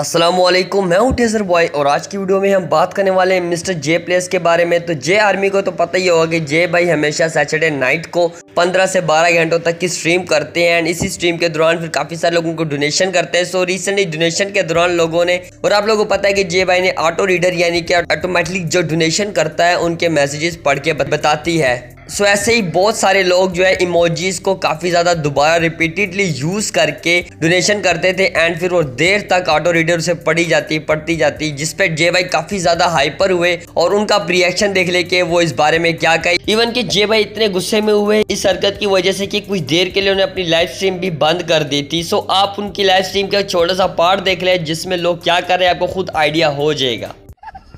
असलम मैं हूँ taser boy और आज की वीडियो में हम बात करने वाले हैं मिस्टर जे प्लेस के बारे में तो जे आर्मी को तो पता ही होगा कि जे भाई हमेशा सैटरडे नाइट को 15 से 12 घंटों तक की स्ट्रीम करते हैं एंड इसी स्ट्रीम के दौरान फिर काफ़ी सारे लोगों को डोनेशन करते हैं सो रिसेंटली डोनेशन के दौरान लोगों ने और आप लोगों को पता है कि जे भाई ने ऑटो रीडर यानी कि ऑटोमेटिक जो डोनेशन करता है उनके मैसेजेस पढ़ के बताती है सो so, ऐसे ही बहुत सारे लोग जो है इमोजीज को काफ़ी ज़्यादा दोबारा रिपीटेडली यूज़ करके डोनेशन करते थे एंड फिर वो देर तक ऑटो रीडर से पढ़ी जाती पढ़ती जाती जिस पे जे भाई काफ़ी ज़्यादा हाइपर हुए और उनका रिएक्शन देख ले के वो इस बारे में क्या कही इवन कि जे भाई इतने गुस्से में हुए इस हरकत की वजह से कि कुछ देर के लिए उन्हें अपनी लाइव स्ट्रीम भी बंद कर दी थी सो so, आप उनकी लाइव स्ट्रीम का छोटा सा पार्ट देख लें जिसमें लोग क्या कर रहे हैं आपको खुद आइडिया हो जाएगा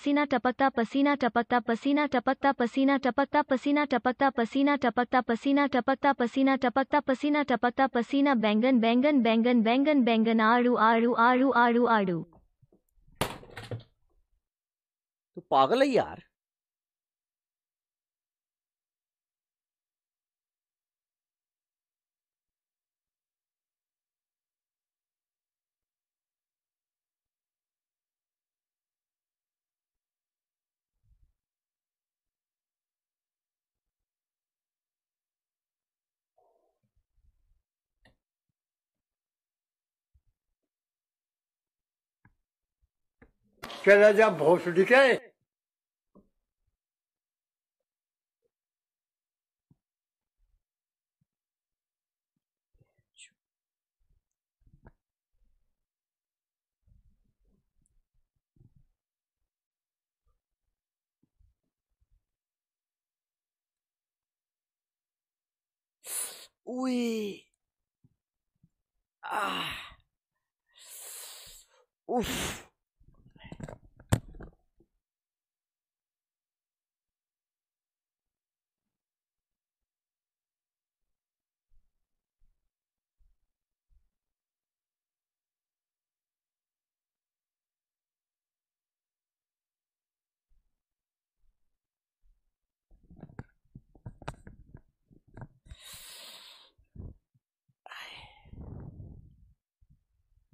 पसीना टपकता पसीना टपकता पसीना टपकता पसीना टपकता पसीना टपकता पसीना टपकता पसीना टपकता पसीना टपकता पसीना टपकता पसीना बैंगन बैंगन बैंगन बैंगन बैंगन आड़ू आड़ू आड़ू आड़ू आड़ू तो पागल है यार canadien brochuliquet. Oui. Ah. Ouf.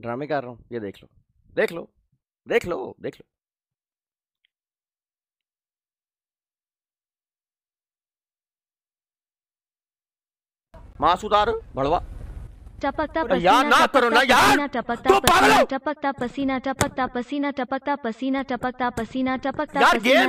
ड्रामे कर रहा हूँ ये देख लो देख लो देख लो देख लो मासूदार उतार भड़वा टपकता पसीना करो ना यार टपकता पसीना टपकता पसीना टपकता पसीना टपकता पसीना टपकता पसीना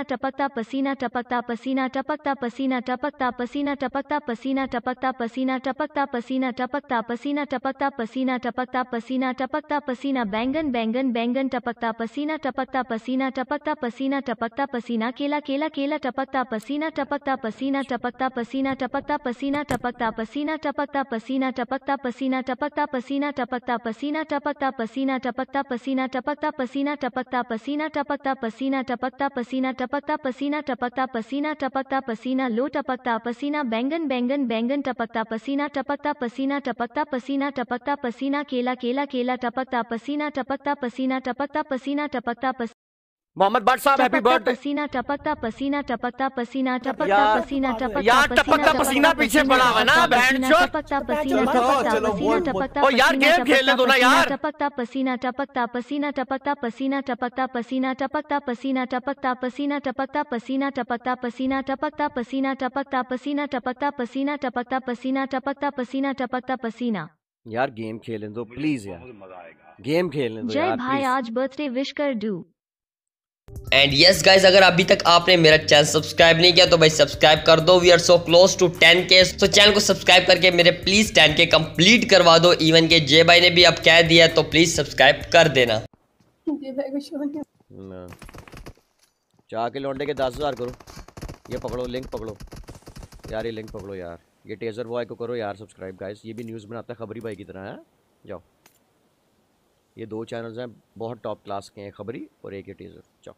टपकता पसीना टपकता पसीना टपकता पसीना टपकता पसीना टपकता पसीना टपकता पसीना टपकता पसीना टपकता पसीना टपकता पसीना टपकता पसीना टपकता पसीना टपकता पसीना बैंगन बैंगन बैंगन टपकता पसीना टपकता पसीना टपकता पसीना टपकता पसीना केला केला केला टपकता पसीना टपकता पसीना टपकता पसीना टपकता पसीना टपकता पसीना टपकता पसीना पसीना टपकता पसीना टपकता पसीना टपकता पसीना टपकता पसीना टपकता पसीना टपकता पसीना टपकता पसीना टपकता पसीना टपकता पसीना टपकता पसीना टपकता पसीना टपकता पसीना लो टपकता पसीना बैंगन बैंगन बैंगन टपकता पसीना टपकता पसीना टपकता पसीना टपकता पसीना केला केला केला टपकता पसीना टपकता पसीना टपकता पसीना टपकता मोहम्मद बट साहब हैप्पी बर्थडे पसीना टपकता पसीना टपकता पसीना टपकता पसीना टपकता यार टपकता पसीना पीछे पड़ा हुआ ना बहन चो टपकता पसीना टपकता पसीना टपकता ओ यार गेम ले दो ना यार टपकता पसीना टपकता पसीना टपकता पसीना टपकता पसीना टपकता पसीना टपकता पसीना टपकता पसीना टपकता पसीना टपकता पसीना टपकता पसीना टपकता पसीना टपकता पसीना टपकता पसीना टपकता पसीना यार गेम ले दो प्लीज यार गेम ले दो जय भाई आज बर्थडे विश कर डू एंड यस गाइज अगर अभी तक आपने मेरा चैनल सब्सक्राइब नहीं किया तो भाई सब्सक्राइब कर दो we are so close to ten के तो चैनल को सब्सक्राइब करके मेरे प्लीज टेन के कम्प्लीट करवा दो इवन के जे भाई ने भी अब कह दिया तो प्लीज सब्सक्राइब कर देना चाह के लौटे के दस हज़ार करो ये पकड़ो लिंक पकड़ो यार ये लिंक पकड़ो यार ये टेजर बॉय को करो यार सब्सक्राइब गाइस ये भी न्यूज़ बनाता है खबरी भाई की तरह है जाओ ये दो चैनल्स हैं बहुत टॉप क्लास के हैं खबरी और एक ये टेजर जाओ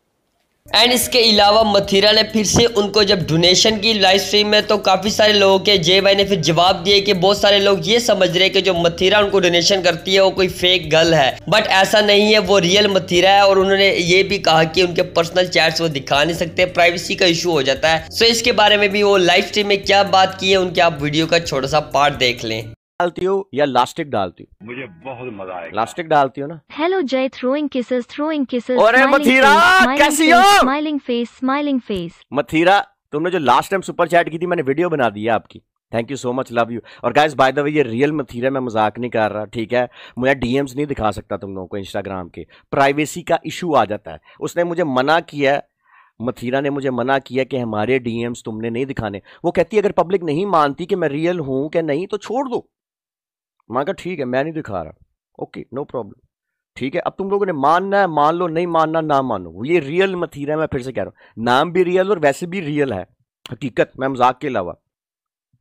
एंड इसके अलावा मथीरा ने फिर से उनको जब डोनेशन की लाइव स्ट्रीम में तो काफ़ी सारे लोगों के जे भाई ने फिर जवाब दिए कि बहुत सारे लोग ये समझ रहे कि जो मथीरा उनको डोनेशन करती है वो कोई फेक गर्ल है बट ऐसा नहीं है वो रियल मथीरा है और उन्होंने ये भी कहा कि उनके पर्सनल चैट्स वो दिखा नहीं सकते प्राइवेसी का इशू हो जाता है सो इसके बारे में भी वो लाइव स्ट्रीम में क्या बात की है उनके आप वीडियो का छोटा सा पार्ट देख लें डालती हो या लास्टिक डालती हो मुझे बहुत मजा आया लास्टिक डालती हो ना हेलो जय थ्रोइंग किसेस थ्रोइंग किसेस अरे मथीरा कैसी हो smiling face smiling face Mathira तुमने जो लास्ट टाइम सुपर चैट की थी मैंने वीडियो बना दी है आपकी thank you so much love you और गाइस बाय द वे ये रियल मथीरा मैं मजाक नहीं कर रहा ठीक है मुझे डीएम्स नहीं दिखा सकता तुम लोगों को इंस्टाग्राम के प्राइवेसी का इशू आ जाता है उसने मुझे मना किया मथीरा ने मुझे मना किया कि हमारे डीएम्स तुमने नहीं दिखाने वो कहती है अगर पब्लिक नहीं मानती कि मैं रियल हूं क्या नहीं तो छोड़ दो मैंने कहा ठीक है मैं नहीं दिखा रहा ओके नो प्रॉब्लम ठीक है अब तुम लोगों ने मानना है मान लो नहीं मानना ना मानो ये रियल मथीरा है मैं फिर से कह रहा हूँ नाम भी रियल और वैसे भी रियल है हकीकत मैं मजाक के अलावा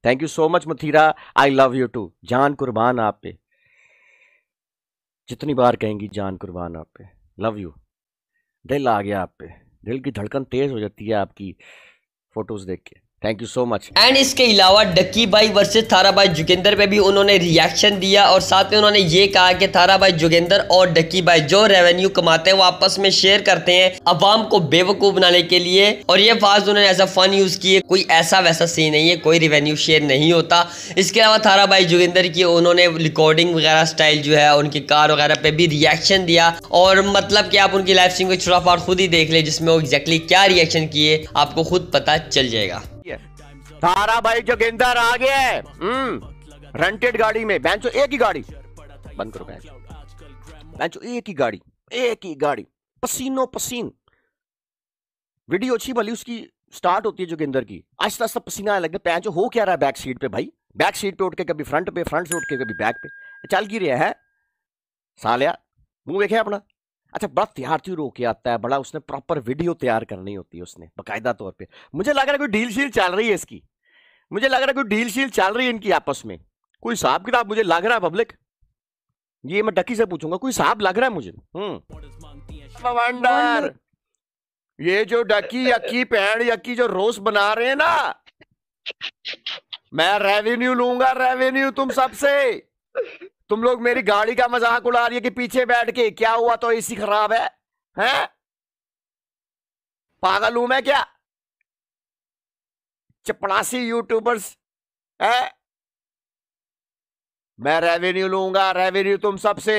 thank you so much Mathira I love you too जान कुर्बान आप पे जितनी बार कहेंगी जान कुर्बान आप पे लव यू दिल आ गया आप पे दिल की धड़कन तेज़ हो जाती है आपकी फ़ोटोज़ देख के thank you so much and इसके अलावा डक्की भाई वर्सेज थारा भाई जोगेंद्र पे भी उन्होंने रिएक्शन दिया और साथ में उन्होंने ये कहा कि थारा भाई जोगेंद्र और डक्की भाई जो रेवेन्यू कमाते हैं वो आपस में शेयर करते हैं अवाम को बेवकूफ बनाने के लिए और ये फाज उन्होंने ऐसा फन यूज किए कोई ऐसा वैसा सीन नहीं है कोई रेवेन्यू शेयर नहीं होता इसके अलावा थारा भाई जोगेंद्र की उन्होंने रिकॉर्डिंग वगैरह स्टाइल जो है उनकी कार वगैरह पे भी रिएक्शन दिया और मतलब कि आप उनकी लाइफ सीन को छुरा खुद ही देख ले जिसमें वो एग्जैक्टली क्या रिएक्शन किए आपको खुद पता चल जाएगा तारा भाई जोगिंदर आ गया है रेंटेड हम्म, गाड़ी में बैंचो एक ही गाड़ी बंद करो बैंचो एक ही गाड़ी एक ही गाड़ी पसीनो पसीन वीडियो अच्छी भली उसकी स्टार्ट होती है जोगिंदर की आहिस्ता आहिस्ता पसीना लगता है पैंचो हो क्या रहा है बैक सीट पे भाई बैक सीट पे उठ के कभी फ्रंट पे फ्रंट से उठ के कभी बैक पे चल की रहा है सालिया मुंह देखे अपना अच्छा बड़ा तैयार थी रो के आता है बड़ा उसने प्रॉपर वीडियो तैयार करनी होती है उसने बाकायदा तौर पे मुझे लग रहा है कोई डील शील चल रही है इसकी मुझे लग रहा है कोई डील शील चल रही है इनकी आपस में कोई हिसाब किताब मुझे लग रहा है पब्लिक ये मैं डकी से पूछूंगा कोई हिसाब लग रहा है मुझे हम्म। ये जो डकी यकी पैण यकी जो रोस बना रहे हैं ना मैं रेवेन्यू लूंगा रेवेन्यू तुम सबसे तुम लोग मेरी गाड़ी का मजाक उड़ा रही है कि पीछे बैठ के क्या हुआ तो ए खराब है हैं पागल हूं मैं क्या चपड़ासी यूट्यूबर्स है मैं रेवेन्यू लूंगा रेवेन्यू तुम सबसे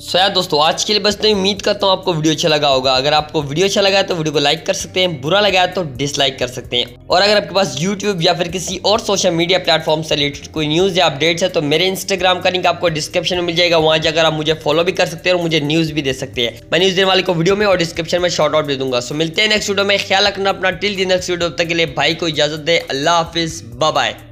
सो यार दोस्तों आज के लिए बस तो उम्मीद करता हूँ आपको वीडियो अच्छा लगा होगा अगर आपको वीडियो अच्छा लगा है तो वीडियो को लाइक कर सकते हैं बुरा लगा है तो डिसलाइक कर सकते हैं और अगर आपके पास यूट्यूब या फिर किसी और सोशल मीडिया प्लेटफॉर्म से रिलेटेड कोई न्यूज़ या अपडेट्स है तो मेरे इंस्टाग्राम का लिंक आपको डिस्क्रिप्शन में मिल जाएगा वहाँ जाकर आप मुझे फॉलो भी कर सकते हैं और मुझे न्यूज़ भी दे सकते हैं मैं न्यूज़ देने वाले को वीडियो में और डिस्क्रिप्शन में शॉर्ट आउट दे दूंगा सो मिलते हैं नेक्स्ट वीडियो में ख्याल रखना अपना टिल दी नेक्स्ट वीडियो तक के लिए भाई को इजाजत दे अल्लाह हाफिज़ बाय